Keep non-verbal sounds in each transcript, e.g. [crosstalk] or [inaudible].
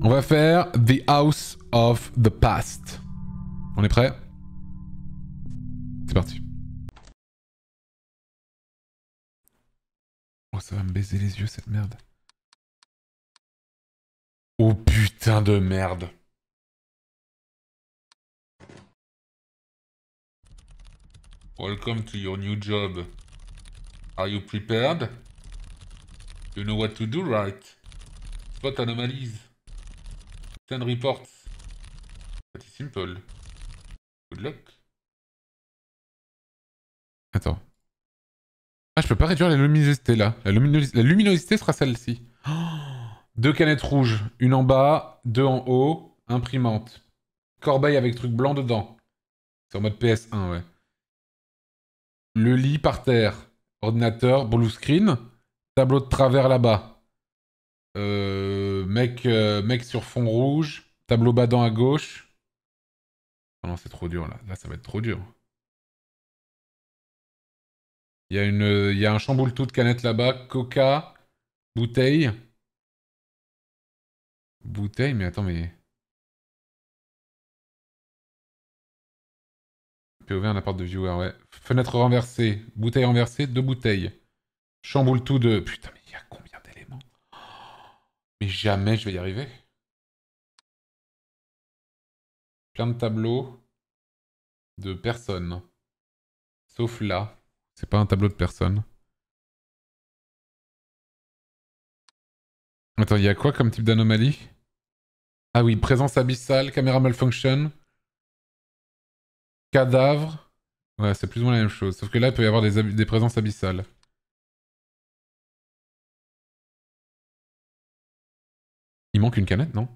On va faire The House of the Past. On est prêt C'est parti. Oh, ça va me baiser les yeux, cette merde. Oh putain de merde. Welcome to your new job. Are you prepared? You know what to do, right? Spot anomalies. Ten reports. Pretty simple. Good luck. Attends. Ah, je peux pas réduire la luminosité là. La, luminosité sera celle-ci. Oh deux canettes rouges. Une en bas, deux en haut. Imprimante. Corbeille avec truc blanc dedans. C'est en mode PS1, ouais. Le lit par terre. Ordinateur, blue screen. Tableau de travers là-bas. Euh, euh, mec, sur fond rouge, tableau badant à gauche. Oh non, c'est trop dur là. Là, ça va être trop dur. Il y a, y a un chamboule tout de canette là-bas. Coca, bouteille. Bouteille, mais attends, mais. POV, un appart de viewer, ouais. Fenêtre renversée, bouteille renversée, deux bouteilles. Chamboule tout de. Putain, mais. Mais jamais je vais y arriver. Plein de tableaux de personnes. Sauf là. C'est pas un tableau de personnes. Attends, il y a quoi comme type d'anomalie Ah oui, présence abyssale, caméra malfunction, cadavre. Ouais, c'est plus ou moins la même chose. Sauf que là, il peut y avoir des présences abyssales. manque une canette, non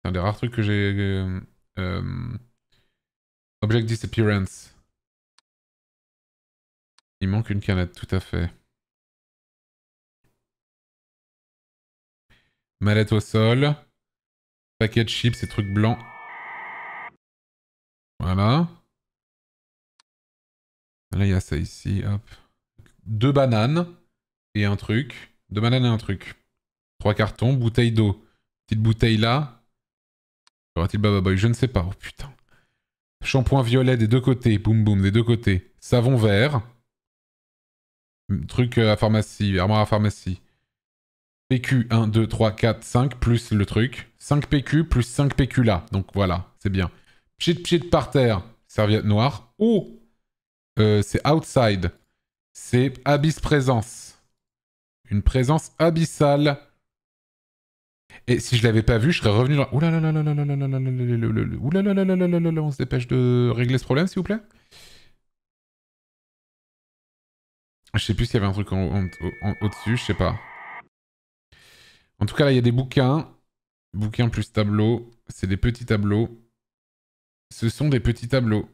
C'est un des rares trucs que j'ai... Euh, object Disappearance. Il manque une canette, tout à fait. Mallette au sol. Paquet de chips et trucs blancs. Voilà. Là, il y a ça ici, hop. Deux bananes et un truc. Deux bananes et un truc. Trois cartons, bouteille d'eau. Petite bouteille là. Y aura-t-il Baba Boy Je ne sais pas. Oh putain. Shampoing violet des deux côtés. Boum boum, des deux côtés. Savon vert. Hmm, truc euh, à pharmacie. Armoire à pharmacie. PQ 1, 2, 3, 4, 5, plus le truc. 5 PQ plus 5 PQ là. Donc voilà, c'est bien. Pchit pchit par terre, serviette noire. Oh C'est outside. C'est abyss présence. Une présence abyssale. Et si je l'avais pas vu, je serais revenu dans... Ouh là là on se dépêche de régler ce problème, s'il vous plaît Je sais plus s'il y avait un truc au-dessus, je sais pas. En tout cas, là, il y a des bouquins. Bouquins plus tableaux. C'est des petits tableaux. Ce sont des petits tableaux.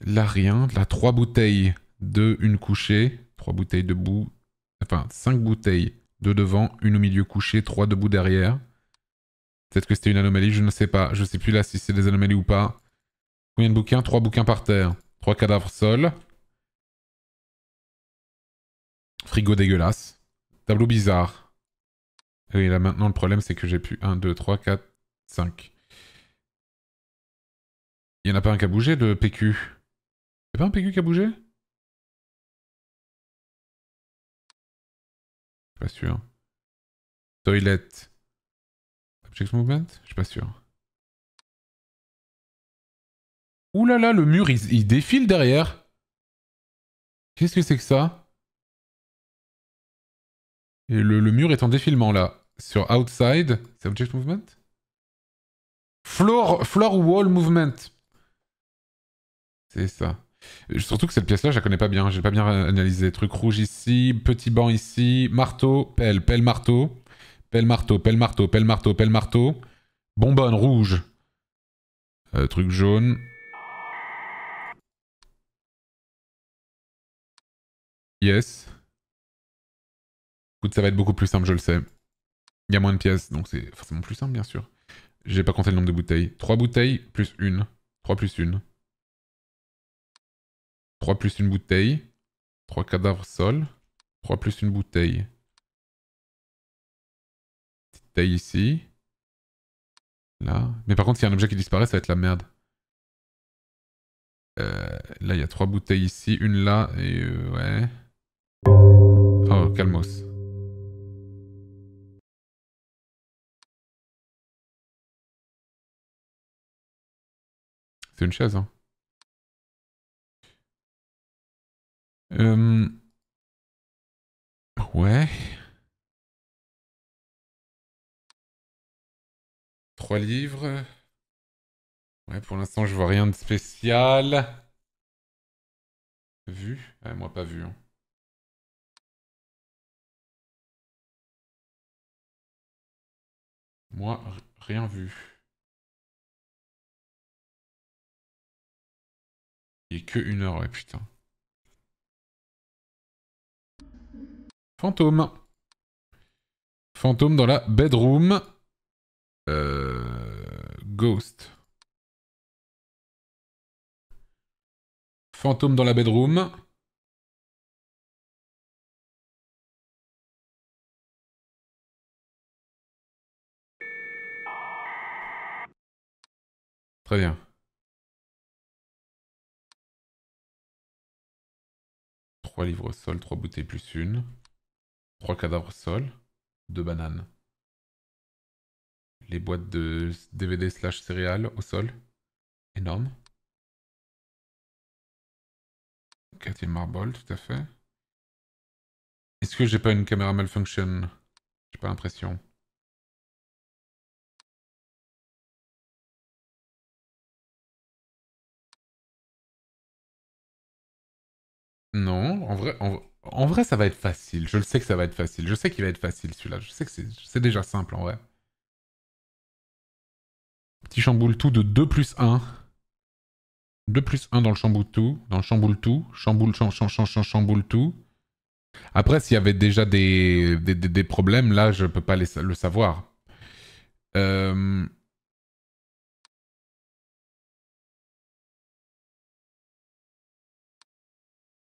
Là, rien. Là, trois bouteilles de une couchée. Trois bouteilles de boue. Enfin, cinq bouteilles deux devant, une au milieu couché, trois debout derrière. Peut-être que c'était une anomalie, je ne sais pas. Je ne sais plus là si c'est des anomalies ou pas. Combien de bouquins Trois bouquins par terre. Trois cadavres sol. Frigo dégueulasse. Tableau bizarre. Oui, là maintenant le problème c'est que j'ai plus Un, 2, 3, 4, 5. Il n'y en a pas un qui a bougé de PQ. a pas un PQ qui a bougé Pas sûr. Toilet. Object movement Je suis pas sûr. Ouh là là, le mur, il, défile derrière. Qu'est-ce que c'est que ça Et le, mur est en défilement, là. Sur outside, c'est object movement floor, floor wall movement. C'est ça. Surtout que cette pièce-là, je la connais pas bien. J'ai pas bien analysé. Truc rouge ici, petit banc ici, marteau, pelle, pelle, marteau, pelle, marteau, pelle, marteau, pelle, marteau, pelle, marteau, bonbonne rouge, euh, truc jaune. Yes. Écoute, ça va être beaucoup plus simple, je le sais. Il y a moins de pièces, donc c'est forcément plus simple, bien sûr. J'ai pas compté le nombre de bouteilles. 3 bouteilles plus une. 3 plus une. 3 plus une bouteille. 3 cadavres sol. 3 plus une bouteille. Petite taille ici. Là. Mais par contre, s'il y a un objet qui disparaît, ça va être la merde. Euh, là, il y a trois bouteilles ici. Une là et... Euh, ouais. Oh, calmos. C'est une chaise, hein. Hum. Ouais. Trois livres. Ouais, pour l'instant, je vois rien de spécial. Vu ouais, ah, Moi, pas vu. Hein. Moi, rien vu. Il est que une heure, ouais, putain. Fantôme. Fantôme dans la bedroom. Euh, ghost. Fantôme dans la bedroom. Très bien. Trois livres sol, trois bouteilles plus une. Trois cadavres au sol, deux bananes. Les boîtes de DVD slash céréales au sol. Énorme. Cathy Marble, tout à fait. Est-ce que j'ai pas une caméra malfunction J'ai pas l'impression. Non, en vrai, en vrai, ça va être facile. Je le sais que ça va être facile. Je sais qu'il va être facile celui-là. Je sais que c'est déjà simple en vrai. Petit chamboule tout de 2 plus 1. 2 plus 1 dans le chamboule tout. Dans le chamboule tout. Chamboule, chamboule, tout. Après, s'il y avait déjà des, problèmes, là, je peux pas le savoir. Euh.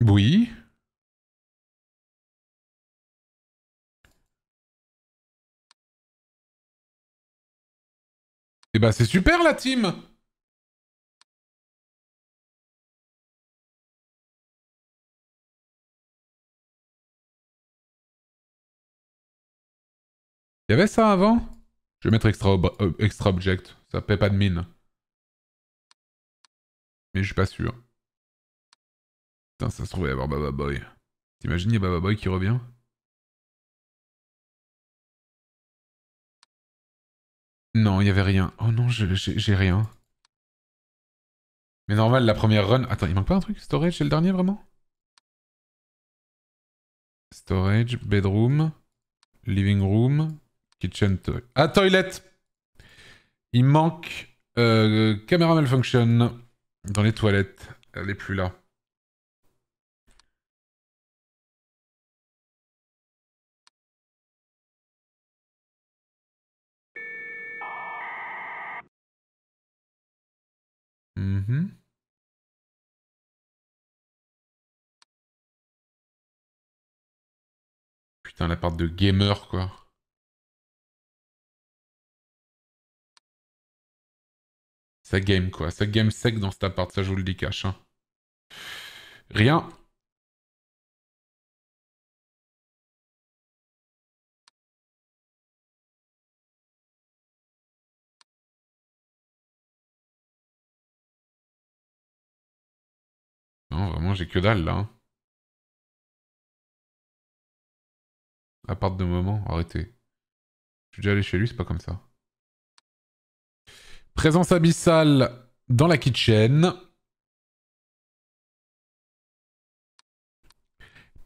Oui. Eh bah, c'est super la team Y'avait ça avant Je vais mettre euh, extra, object, ça paie pas de mine. Mais je suis pas sûr. Putain, ça se trouve, y avoir Baba Boy. T'imagines, y'a Baba Boy qui revient Non, il n'y avait rien. Oh non, j'ai rien. Mais normal, la première run... Attends, il manque pas un truc Storage, c'est le dernier, vraiment Storage, bedroom, living room, kitchen... Ah, toilette Il manque... Euh, caméra malfunction dans les toilettes. Elle est plus là. Mm-hmm. Putain, la part de gamer, quoi. Ça game, quoi. Ça game sec dans cet appart, ça je vous le dis cache. Hein. Rien. Vraiment, j'ai que dalle là. Hein. À part de moment, arrêtez. Je suis déjà allé chez lui, c'est pas comme ça. Présence abyssale dans la kitchen.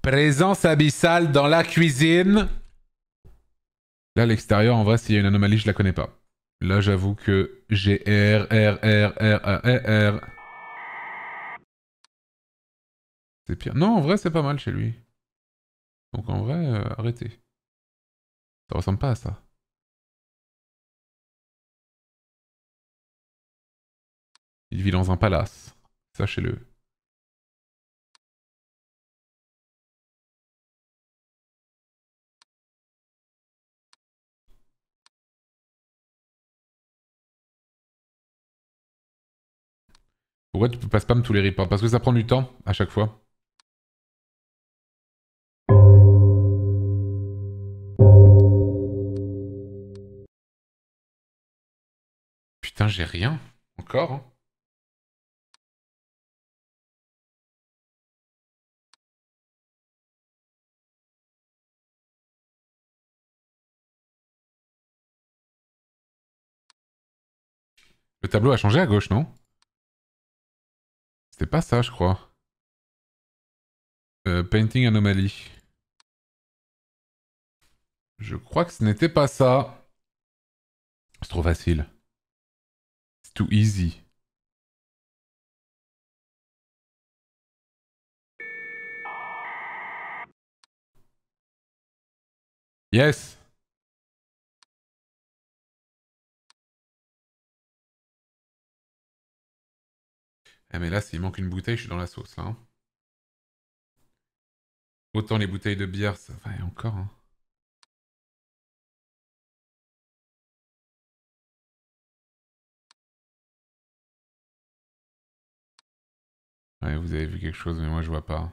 Présence abyssale dans la cuisine. Là, l'extérieur, en vrai, s'il y a une anomalie, je la connais pas. Là, j'avoue que j'ai R, R, R, R, R, R. C'est pire. Non, en vrai, c'est pas mal chez lui. Donc en vrai, euh, arrêtez. Ça ressemble pas à ça. Il vit dans un palace. Sachez-le. Pourquoi tu peux pas spam tous les reports Parce que ça prend du temps à chaque fois. Putain, j'ai rien. Encore. Hein. Le tableau a changé à gauche, non C'était pas ça, je crois. Euh, painting Anomaly. Je crois que ce n'était pas ça. C'est trop facile too easy. Yes. Eh mais là, s'il manque une bouteille, je suis dans la sauce là. Hein. Autant les bouteilles de bière, ça va encore. Hein. vous avez vu quelque chose, mais moi je vois pas.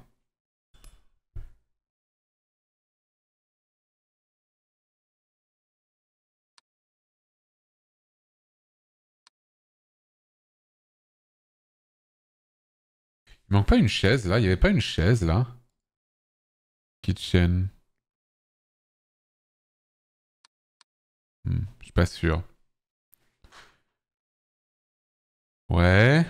Il manque pas une chaise là, il y avait pas une chaise là. Kitchen. Hmm, je suis pas sûr. Ouais.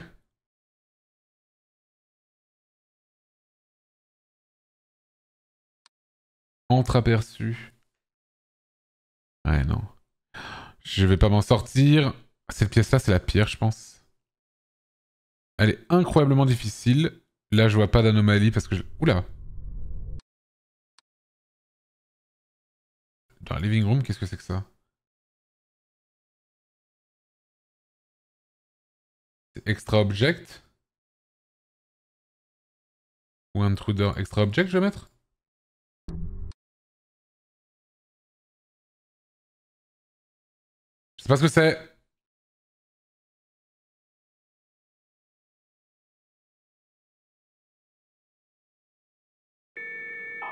Entre-aperçu. Ouais, non. Je vais pas m'en sortir. Cette pièce-là, c'est la pire, je pense. Elle est incroyablement difficile. Là, je vois pas d'anomalie parce que je... Oula Dans living room, qu'est-ce que c'est que ça extra object Ou intruder extra object, je vais mettre C'est pas ce que c'est.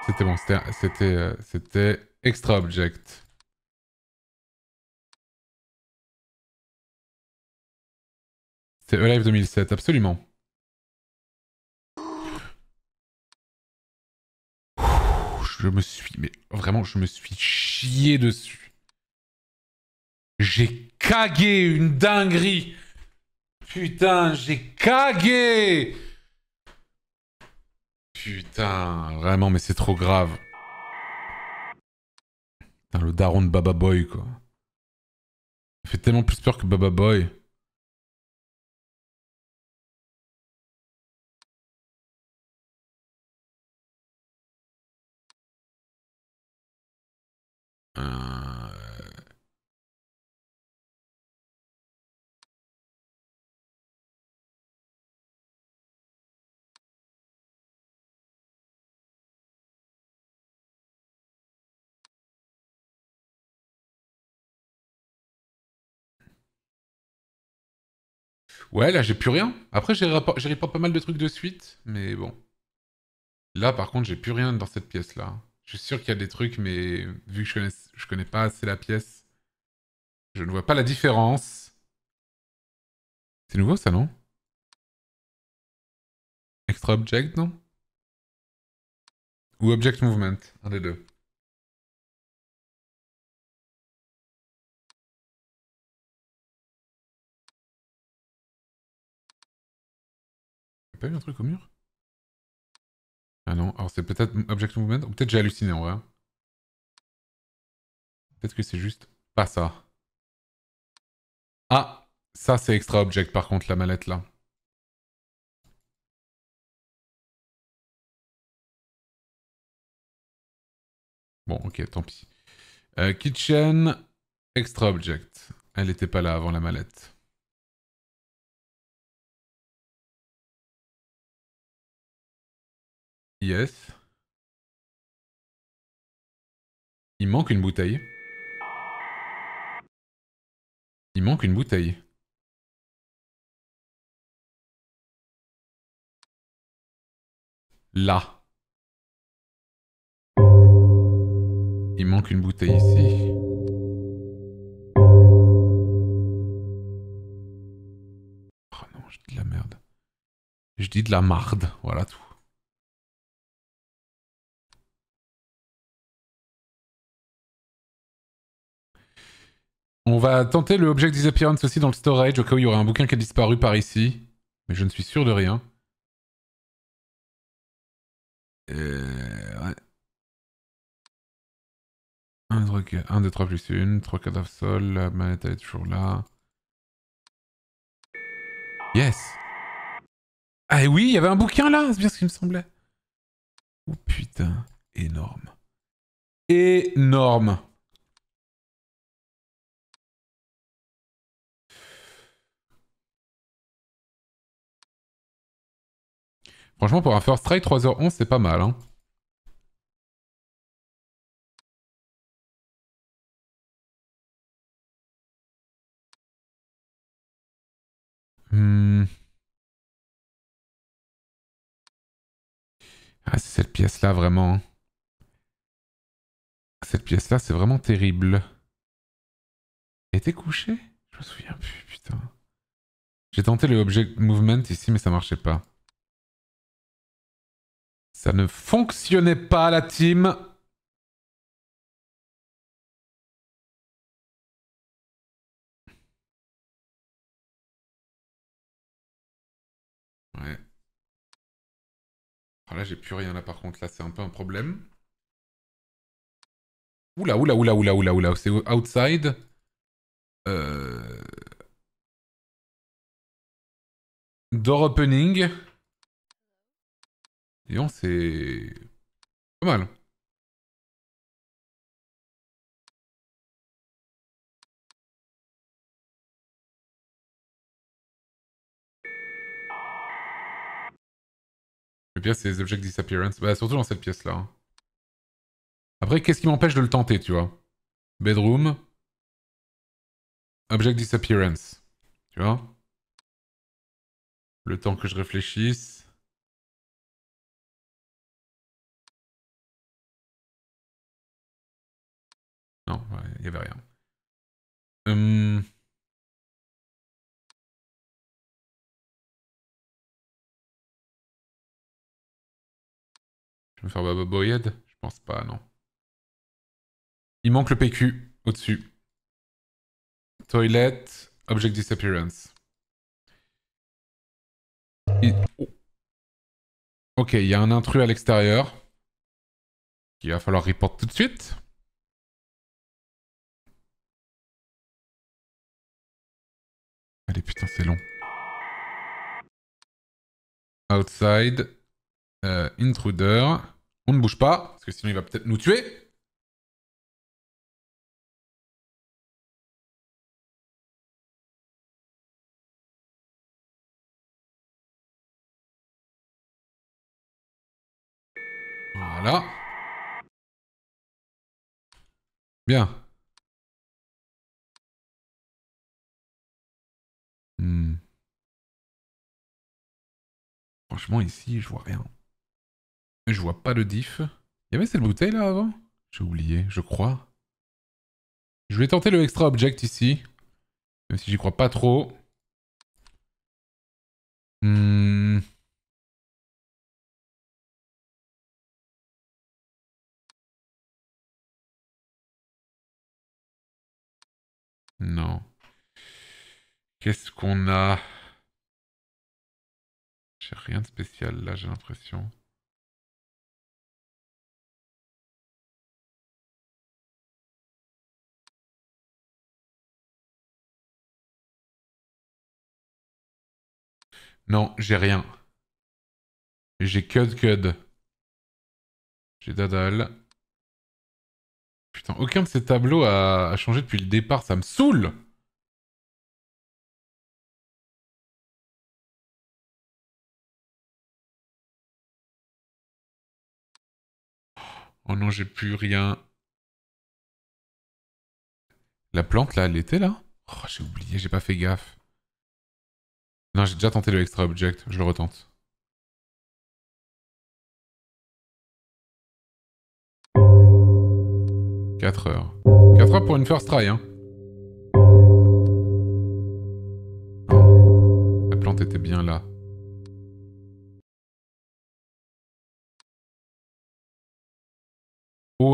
C'était bon, c'était c'était euh, extra object. C'est Alive e 2007, absolument. Je me suis, mais vraiment, je me suis chié dessus. J'ai cagué une dinguerie. Putain, j'ai cagué. Putain, vraiment, mais c'est trop grave. Putain, le daron de Baba Boy, quoi. Ça fait tellement plus peur que Baba Boy. Ouais, là, j'ai plus rien. Après, j'ai pas pas mal de trucs de suite, mais bon. Là, par contre, j'ai plus rien dans cette pièce-là. Je suis sûr qu'il y a des trucs, mais vu que je je connais pas assez la pièce, je ne vois pas la différence. C'est nouveau, ça, non Extra Object, non Ou Object Movement, un des deux. pas eu un truc au mur Ah non, alors c'est peut-être Object Movement, ou peut-être j'ai halluciné en vrai. Peut-être que c'est juste pas ça. Ah, ça c'est Extra Object par contre, la mallette là. Bon, ok, tant pis. Euh, kitchen, Extra Object. Elle n'était pas là avant la mallette. Yes. Il manque une bouteille. Il manque une bouteille. Là. Il manque une bouteille ici. Oh non, je dis de la merde. Je dis de la marde, voilà tout. On va tenter le Object Disappearance aussi dans le storage, au cas où il y aurait un bouquin qui a disparu par ici. Mais je ne suis sûr de rien. Euh, ouais. 1, 2, 3 plus 1, 3 cadavres sols. sol, la manette est toujours là. Yes Ah oui, il y avait un bouquin là, c'est bien ce qu'il me semblait. Oh putain, énorme. Énorme Franchement, pour un first try, 3h11, c'est pas mal. Hein. Hmm. Ah, c'est cette pièce-là, vraiment. Hein. Cette pièce-là, c'est vraiment terrible. Elle était couchée Je me souviens plus, putain. J'ai tenté le object movement ici, mais ça marchait pas. Ça ne fonctionnait pas, la team. Ouais. Ah, là, j'ai plus rien, là, par contre. Là, c'est un peu un problème. Oula, oula, oula, oula, oula, oula. C'est outside. Euh. Door opening c'est pas mal. Je pire, c'est ces objets disappearance. Bah, surtout dans cette pièce-là. Hein. Après, qu'est-ce qui m'empêche de le tenter, tu vois Bedroom. Object disappearance. Tu vois Le temps que je réfléchisse. Non, il n'y avait rien. Hum. Je vais me faire Baba Boyed Je pense pas, non. Il manque le PQ au-dessus. Toilet, Object Disappearance. Ok, il y a un intrus à l'extérieur. Il va falloir reporter tout de suite. putain, c'est long. Outside. Euh, intruder. On ne bouge pas, parce que sinon il va peut-être nous tuer. Voilà. Bien. Hmm. Franchement, ici, je vois rien. Je vois pas le diff. Il y avait cette bouteille là avant J'ai oublié, je crois. Je vais tenter le extra object ici. Même si j'y crois pas trop. Hmm. Non. Qu'est-ce qu'on a J'ai rien de spécial là, j'ai l'impression. Non, j'ai rien. J'ai cud de. J'ai dadal. Putain, aucun de ces tableaux a changé depuis le départ, ça me saoule Oh non, j'ai plus rien. La plante, là, elle était là oh, j'ai oublié, j'ai pas fait gaffe. Non, j'ai déjà tenté le extra object, je le retente. 4 heures. 4 heures pour une first try, hein. La plante était bien là.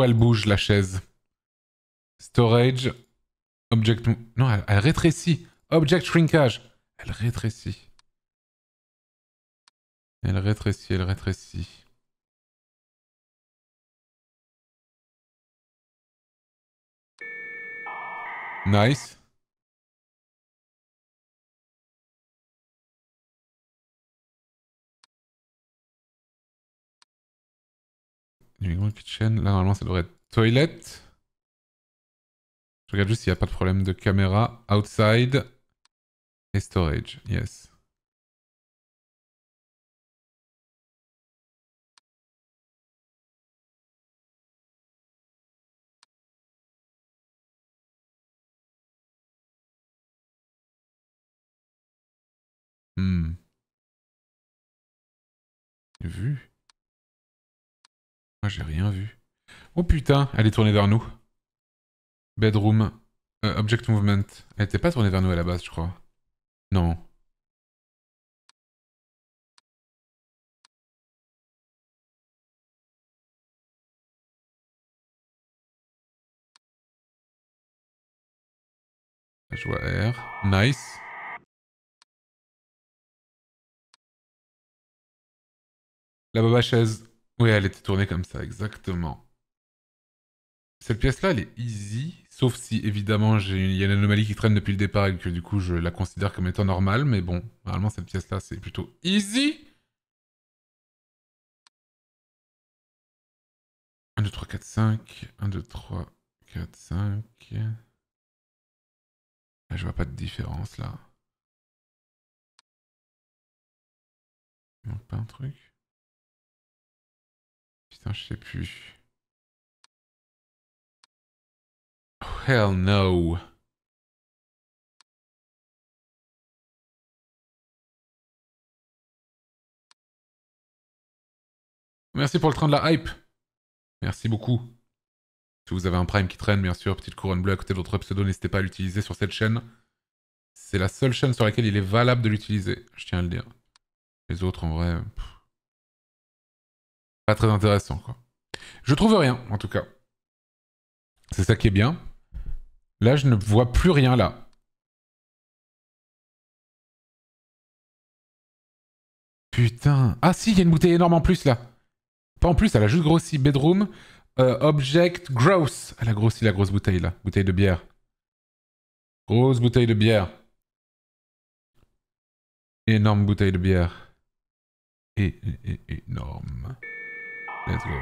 elle bouge la chaise. Storage. Object. Non, elle, rétrécit. Object shrinkage. Elle rétrécit. Elle rétrécit, elle rétrécit. Nice. room, Kitchen. Là, normalement, ça devrait être toilette. Je regarde juste s'il n'y a pas de problème de caméra. Outside. Et storage. Yes. Hmm. Vu. Ah, j'ai rien vu. Oh putain, elle est tournée vers nous. Bedroom. Euh, object Movement. Elle était pas tournée vers nous à la base, je crois. Non. Je vois Nice. La baba chaise. Oui, elle était tournée comme ça, exactement. Cette pièce-là, elle est easy, sauf si évidemment il y a une anomalie qui traîne depuis le départ et que du coup je la considère comme étant normale, mais bon, normalement cette pièce-là c'est plutôt easy. 1, 2, 3, 4, 5. 1, 2, 3, 4, 5. je vois pas de différence là. Il manque pas un truc je sais plus. Hell no. Merci pour le train de la hype. Merci beaucoup. Si vous avez un Prime qui traîne, bien sûr, petite couronne bleue à côté de votre pseudo, n'hésitez pas à l'utiliser sur cette chaîne. C'est la seule chaîne sur laquelle il est valable de l'utiliser, je tiens à le dire. Les autres, en vrai pas très intéressant, quoi. Je trouve rien, en tout cas. C'est ça qui est bien. Là, je ne vois plus rien, là. Putain. Ah si, il y a une bouteille énorme en plus, là. Pas en plus, elle a juste grossi. Bedroom, euh, object, gross. Elle a grossi, la grosse bouteille, là. Bouteille de bière. Grosse bouteille de bière. Énorme bouteille de bière. Et, et énorme go.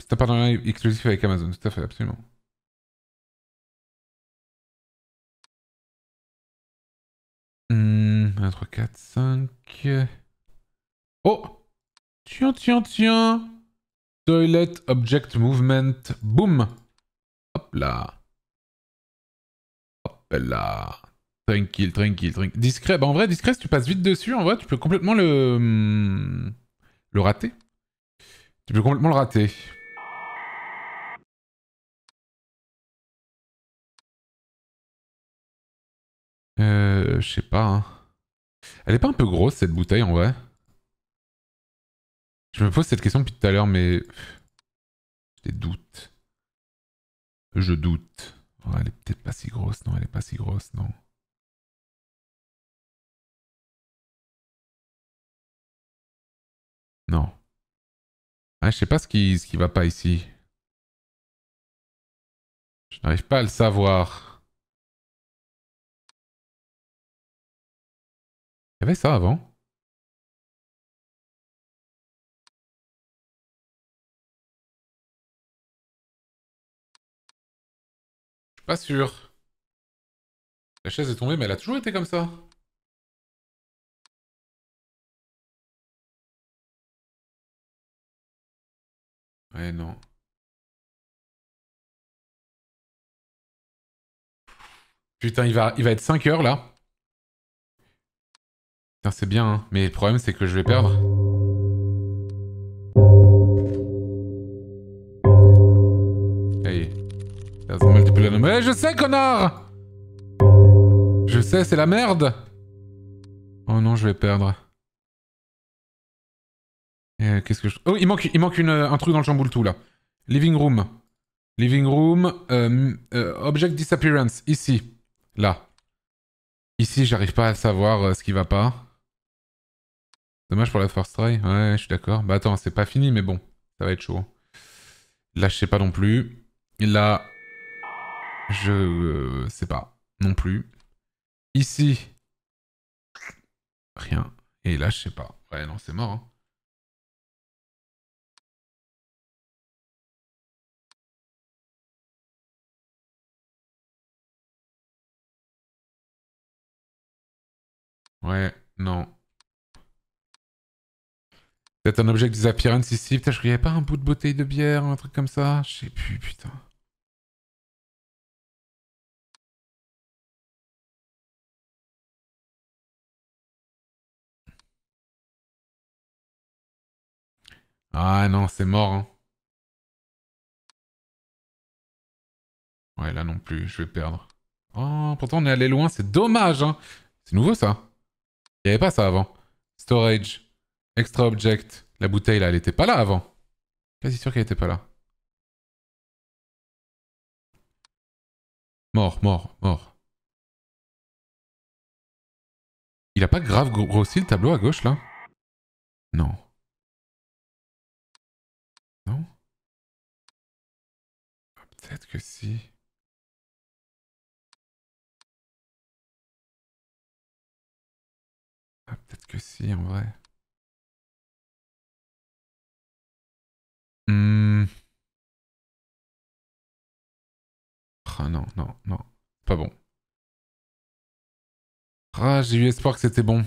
C'est un partenariat exclusif avec Amazon, tout à fait, absolument. 1, 1, 3, 4, 5... Oh Tiens, tiens, tiens Toilet Object Movement, boum Hop là Hop là Tranquille, tranquille, tranquille. Discret. Bah, en vrai, discret, si tu passes vite dessus, en vrai, tu peux complètement le. Hmm, le rater. Tu peux complètement le rater. Euh, je sais pas. Hein. Elle est pas un peu grosse, cette bouteille, en vrai Je me pose cette question depuis tout à l'heure, mais. J'ai des doutes. Je doute. Oh, elle est peut-être pas si grosse, non, elle est pas si grosse, non. Non. Je je sais pas ce qui, ce va pas ici. Je n'arrive pas à le savoir. Il y avait ça avant Je suis pas sûr. La chaise est tombée, mais elle a toujours été comme ça. Ouais, non. Putain, il va, il va être 5 heures là. Putain, c'est bien, hein. mais le problème c'est que je vais perdre. Hey. Mais eh, je sais, connard Je sais, c'est la merde Oh non, je vais perdre. Euh, qu'est-ce que je... Oh, il manque, il manque une, euh, un truc dans le chamboule tout, là. Living room. Living room. Euh, object disappearance. Ici. Là. Ici, j'arrive pas à savoir ce qui va pas. Dommage pour la first try. Ouais, je suis d'accord. Bah attends, c'est pas fini, mais bon. Ça va être chaud. Là, je sais pas non plus. Là, je sais pas non plus. Ici, rien. Et là, je sais pas. Ouais, non, c'est mort. Hein. Ouais, non. c'est un objet de des ici. Putain, je croyais pas un bout de bouteille de bière, un truc comme ça. Je sais plus, putain. Ah non, c'est mort. Hein. Ouais, là non plus, je vais perdre. Oh, pourtant on est allé loin, c'est dommage. Hein. C'est nouveau ça. Il n'y avait pas ça avant. Storage, extra object. La bouteille là, elle n'était pas là avant. Quasi sûr qu'elle n'était pas là. Mort, mort, mort. Il a pas grave grossi le tableau à gauche là Non. Non Peut-être que si. que si, en vrai. Hmm. Ah non, non, non. Pas bon. Ah, j'ai eu espoir que c'était bon.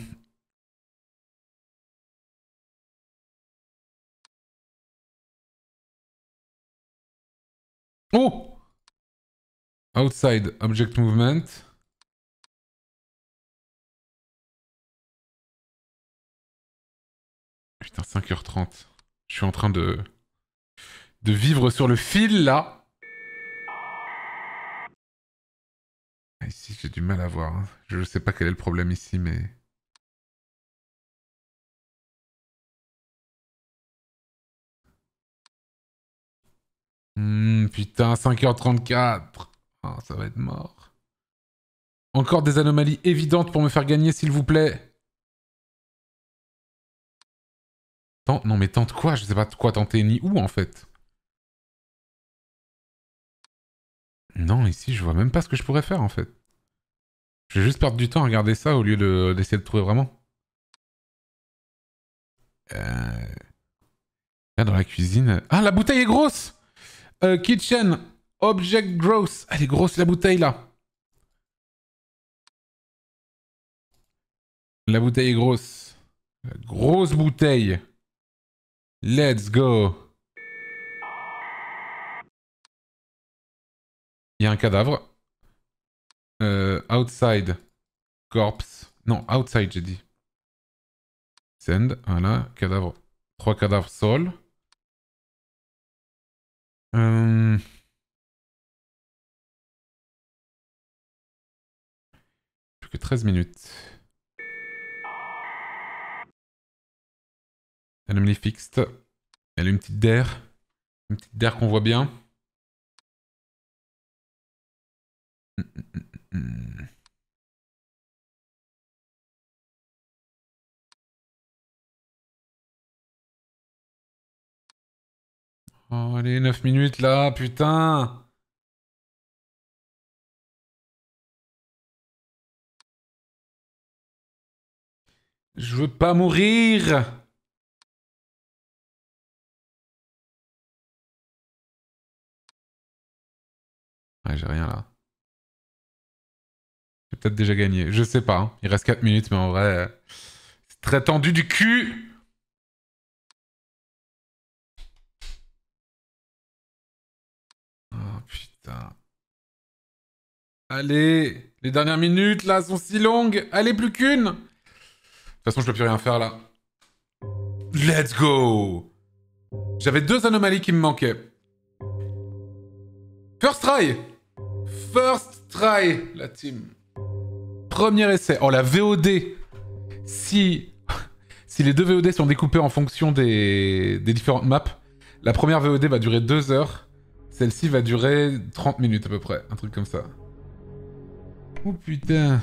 Oh Outside, object movement. Putain, 5h30. Je suis en train de... de vivre sur le fil, là. Ah, ici, j'ai du mal à voir. Je hein. Je sais pas quel est le problème ici, mais... Hmm, putain, 5h34. Ah, ça va être mort. Encore des anomalies évidentes pour me faire gagner, s'il vous plaît. Non mais tente quoi Je sais pas de quoi tenter ni où en fait. Non, ici je vois même pas ce que je pourrais faire en fait. Je vais juste perdre du temps à regarder ça au lieu d'essayer de... trouver vraiment. Là euh, dans la cuisine... Ah la bouteille est grosse euh, Kitchen Object Gross. Elle est grosse la bouteille là. La bouteille est grosse. grosse bouteille. Let's go Il y a un cadavre. Euh, outside. Corpse. Non, outside, j'ai dit. Send. Voilà, cadavre. Trois cadavres sol. Euh, plus que 13 minutes. est fixe, Elle a une petite d'air. Une petite d'air qu'on voit bien. Hum, hum, hum, oh, allez, 9 minutes là, putain Je veux pas mourir j'ai rien là. J'ai peut-être déjà gagné. Je sais pas. Hein. Il reste 4 minutes, mais en vrai, euh, c'est très tendu du cul. Oh putain. Allez, les dernières minutes là sont si longues. Allez, plus qu'une. De toute façon, je peux plus rien faire là. Let's go J'avais deux anomalies qui me manquaient. First try First try, la team. Premier essai. Oh, la VOD. Si, [laughs] si les deux VOD sont découpés en fonction des, des différentes maps, la première VOD va durer 2 heures. Celle-ci va durer 30 minutes à peu près. Un truc comme ça. Oh putain.